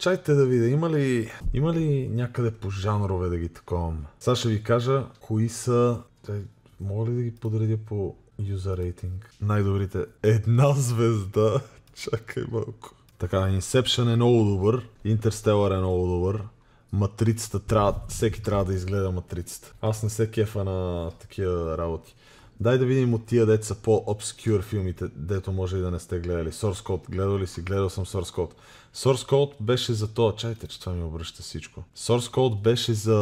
Чайте да видя, има ли, има ли някъде по жанрове да ги таковам? Сега ще ви кажа кои са... Чай, е, мога ли да ги подредя по юзер рейтинг? Най-добрите. Една звезда. Чакай малко. Така, Inception е много добър. Interstellar е много добър. Матрицата трябва... Всеки трябва да изгледа матрицата. Аз не се кефа на такива работи. Дай да видим от тия деца по-обскюр филмите, дето може и да не сте гледали. Source Code, гледал ли си? Гледал съм Source Code. Source Code беше за това, чайте, че това ми обръща всичко. Source Code беше за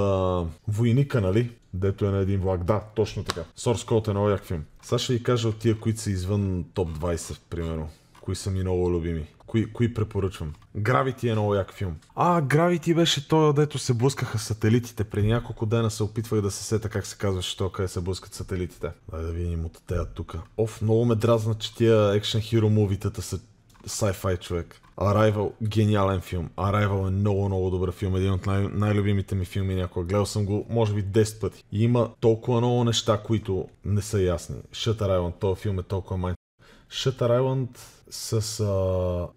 войника, нали? Дето е на един влак. Да, точно така. Source Code е много як филм. Сега ще ви кажа от тия, които са извън топ 20, примерно кои са ми много любими. Кои, кои препоръчвам? Гравити е много як филм. А, Гравити беше той, дето се блъскаха сателитите. Преди няколко дена се опитвах да се сета как се казваше то, къде се блъскат сателитите. Дай да видим от тея тук. Оф, много ме дразна, че тия екшен хиро мувитата са sci-fi човек. Arrival, гениален филм. Arrival е много, много добър филм. Един от най- най-любимите ми филми някога. Гледал съм го, може би, 10 пъти. И има толкова много неща, които не са ясни. Shutter Island, този филм е толкова май. Шътър Айланд с, а,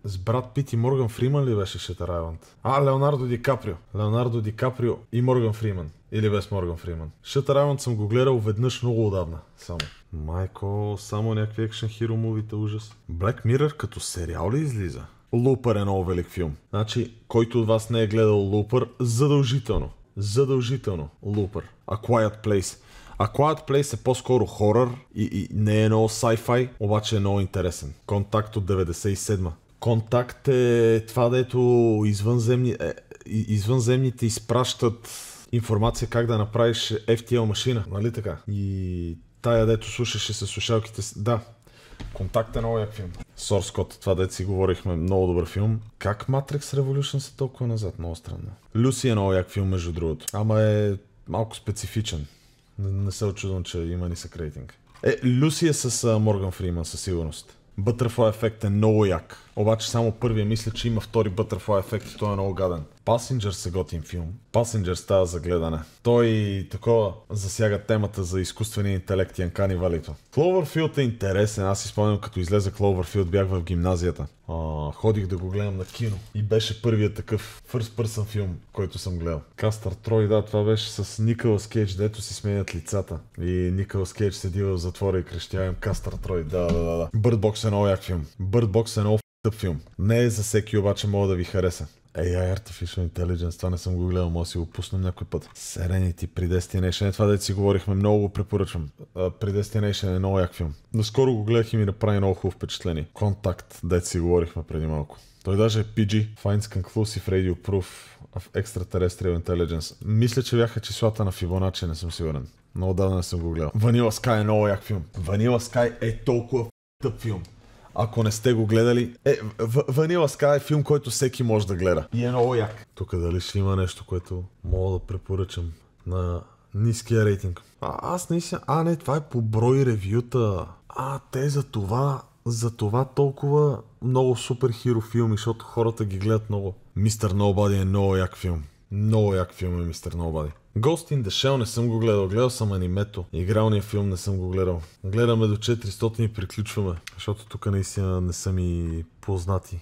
с брат Пит и Морган Фриман ли беше Шътър Айланд? А, Леонардо Ди Каприо. Леонардо Ди Каприо и Морган Фриман. Или без Морган Фриман. Шътър Айланд съм го гледал веднъж много отдавна. Само. Майко, само някакви екшен хиро мувите, ужас. Блек Мирър като сериал ли излиза? Лупър е много велик филм. Значи, който от вас не е гледал Лупър, задължително. Задължително. Лупър. A Quiet Place. А Quiet Place е по-скоро хорър и, и не е много sci-fi, обаче е много интересен. Контакт от 97 Контакт е това, дето извънземни, е, извънземните изпращат информация как да направиш FTL машина, нали така? И тая, дето слушаше с слушалките, да, Контакт е много як филм. Source Code, това дете си говорихме, много добър филм. Как Matrix Revolution са толкова назад? Много странно. Люси е много як филм, между другото. Ама е малко специфичен. Не, не се очудвам, че има нисък рейтинг. Е, Люси е с Морган Фриман със сигурност. Butterfly ефект е много як. Обаче само първия мисля, че има втори Butterfly ефект и той е много гаден. Пасенджер са готин филм. Пасенджер става за гледане. Той такова засяга темата за изкуствения интелект и Анкани Валито. Кловърфилд е интересен. Аз си спомням, като излезе Кловърфилд, бях в гимназията. А, ходих да го гледам на кино. И беше първият такъв first person филм, който съм гледал. Кастър Трой, да, това беше с Никълас Кейдж, дето си сменят лицата. И Никълас Кейдж седи в затвора и крещявам Кастър Трой. Да, да, да. да. Bird е нов як филм. Бърдбокс е нов филм. Не е за всеки, обаче мога да ви хареса. AI Artificial Intelligence, това не съм го гледал, може да си го пуснем някой път. Serenity, Predestination, е това да си говорихме, много го препоръчвам. Uh, Predestination е много як филм. Наскоро го гледах и ми направи много хубаво впечатление. Контакт, да си говорихме преди малко. Той даже е PG, Finds Conclusive Radio Proof of Extraterrestrial Intelligence. Мисля, че бяха числата на Fibonacci, не съм сигурен. Много давно не съм го гледал. Vanilla Sky е много як филм. Vanilla Sky е толкова тъп филм ако не сте го гледали. Е, Ванила Ска е филм, който всеки може да гледа. И е много як. Тук дали ще има нещо, което мога да препоръчам на ниския рейтинг. А, аз наистина... А, не, това е по брой ревюта. А, те за това... За това толкова много супер хиро филми, защото хората ги гледат много. Мистер Nobody е много як филм. Много як филм е Мистер Нобади. Ghost in the Shell не съм го гледал, гледал съм анимето. Игралния филм не съм го гледал. Гледаме до 400 и приключваме, защото тук наистина не са ми познати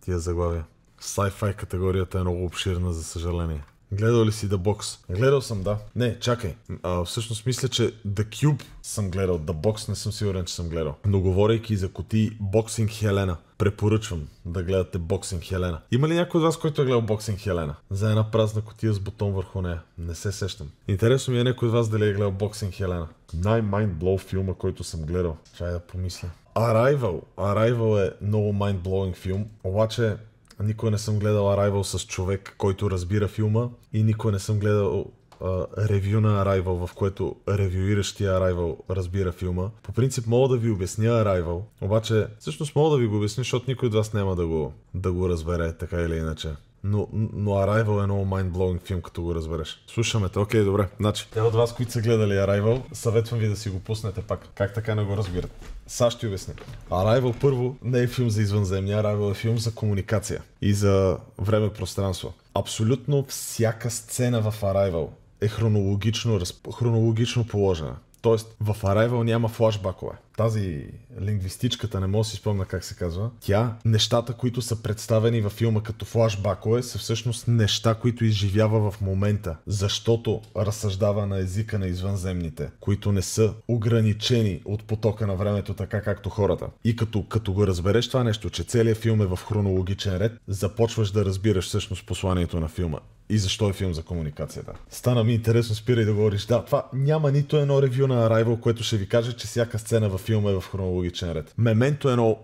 тия заглавия. Sci-fi категорията е много обширна, за съжаление. Гледал ли си The Box? Гледал съм, да. Не, чакай. А, всъщност мисля, че The Cube съм гледал. The Box не съм сигурен, че съм гледал. Но говорейки за коти Боксинг Хелена, препоръчвам да гледате Боксинг Хелена. Има ли някой от вас, който е гледал Боксинг Хелена? За една празна котия с бутон върху нея. Не се сещам. Интересно ми е някой от вас дали е гледал Боксинг Хелена. Най-майндблоу филма, който съм гледал. Чай да помисля. Arrival. Arrival е много майндблоуинг филм, обаче Никога не съм гледал Arrival с човек, който разбира филма и никога не съм гледал ревю на Arrival, в което ревюиращия Arrival разбира филма. По принцип мога да ви обясня Arrival, обаче всъщност мога да ви го обясня, защото никой от вас няма да го, да го разбере, така или иначе. Но, но Arrival е много mind-blowing филм, като го разбереш. Слушаме те, окей, okay, добре. Значи, те от вас, които са гледали Arrival, съветвам ви да си го пуснете пак. Как така не го разбират? Сега ще обясня. Arrival първо не е филм за извънземни, Arrival е филм за комуникация и за време-пространство. Абсолютно всяка сцена в Arrival е хронологично, разп... хронологично положена. Тоест, в Arrival няма флашбакове тази лингвистичката, не мога да си спомня как се казва, тя, нещата, които са представени във филма като флашбакове, са всъщност неща, които изживява в момента, защото разсъждава на езика на извънземните, които не са ограничени от потока на времето, така както хората. И като, като го разбереш това е нещо, че целият филм е в хронологичен ред, започваш да разбираш всъщност посланието на филма и защо е филм за комуникацията. Стана ми интересно, спирай да говориш. Да, това няма нито едно ревю на Arrival, което ще ви каже, че всяка сцена във филма е в хронологичен ред. Мементо е много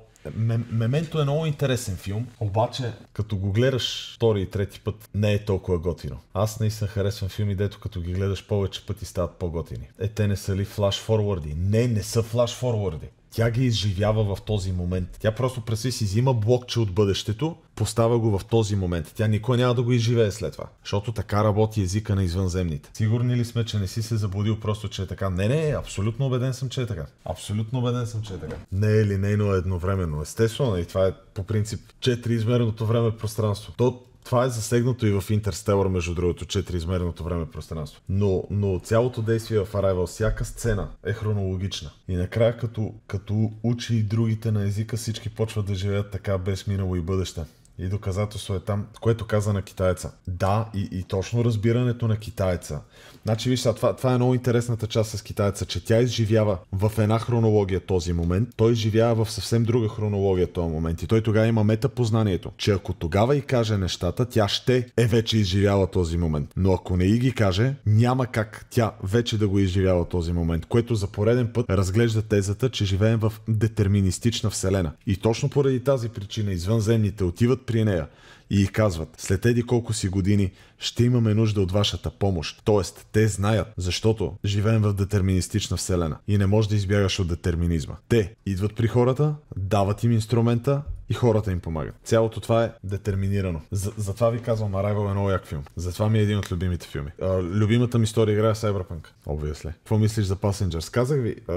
Мементо е много интересен филм, обаче като го гледаш втори и трети път не е толкова готино. Аз наистина харесвам филми, дето като ги гледаш повече пъти стават по-готини. Е, те не са ли флаш форварди? Не, не са флаш форварди тя ги изживява в този момент. Тя просто през си взима блокче от бъдещето, поставя го в този момент. Тя никой няма да го изживее след това, защото така работи езика на извънземните. Сигурни ли сме, че не си се заблудил просто, че е така? Не, не, абсолютно убеден съм, че е така. Абсолютно убеден съм, че е така. Не е линейно едновременно. Естествено, и нали, това е по принцип измерното време пространство. То това е засегнато и в Интерстелър, между другото, 4 време пространство. Но, но цялото действие в Arrival, всяка сцена е хронологична. И накрая, като, като учи и другите на езика, всички почват да живеят така без минало и бъдеще. И доказателство е там, което каза на китаеца. Да, и, и точно разбирането на китайца. Значи, вижте, това, това е много интересната част с китайца, че тя изживява в една хронология този момент, той изживява в съвсем друга хронология този момент. И той тогава има метапознанието, че ако тогава и каже нещата, тя ще е вече изживяла този момент. Но ако не и ги каже, няма как тя вече да го изживява този момент, което за пореден път разглежда тезата, че живеем в детерминистична вселена. И точно поради тази причина извънземните отиват при нея и й казват, след еди колко си години ще имаме нужда от вашата помощ. Тоест, те знаят, защото живеем в детерминистична вселена и не можеш да избягаш от детерминизма. Те идват при хората, дават им инструмента, и хората им помагат. Цялото това е детерминирано. За, затова ви казвам, Arrival е много як филм. Затова ми е един от любимите филми. А, любимата ми история игра е Cyberpunk. Obviously. Какво мислиш за Passengers? Казах ви а,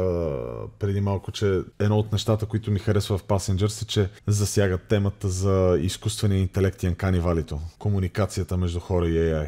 преди малко, че едно от нещата, които ми харесва в Passengers е, че засягат темата за изкуствения интелект и анканивалито. Комуникацията между хора и AI.